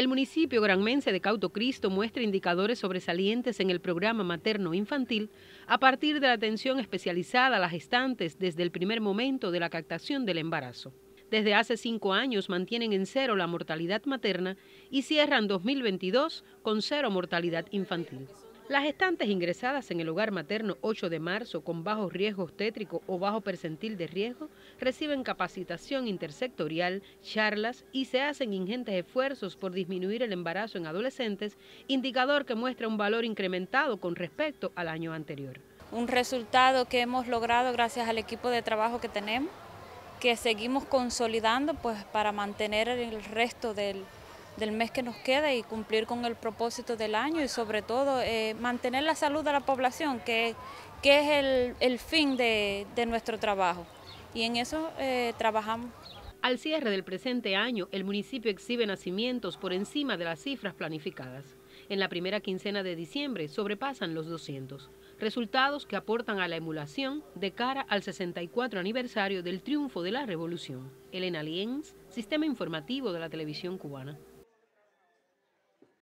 El municipio granmense de Cauto Cristo muestra indicadores sobresalientes en el programa materno-infantil a partir de la atención especializada a las gestantes desde el primer momento de la captación del embarazo. Desde hace cinco años mantienen en cero la mortalidad materna y cierran 2022 con cero mortalidad infantil. Las estantes ingresadas en el hogar materno 8 de marzo con bajo riesgo obstétrico o bajo percentil de riesgo reciben capacitación intersectorial, charlas y se hacen ingentes esfuerzos por disminuir el embarazo en adolescentes, indicador que muestra un valor incrementado con respecto al año anterior. Un resultado que hemos logrado gracias al equipo de trabajo que tenemos, que seguimos consolidando pues, para mantener el resto del, del mes que nos queda y cumplir con el propósito del año y sobre todo eh, mantener la salud de la población, que, que es el, fin de, nuestro trabajo. Y en eso eh, trabajamos. Al cierre del presente año, el municipio exhibe nacimientos por encima de las cifras planificadas. En la primera quincena de diciembre sobrepasan los 200, resultados que aportan a la emulación de cara al 64 aniversario del triunfo de la revolución. Elena Lienz, Sistema Informativo de la Televisión Cubana.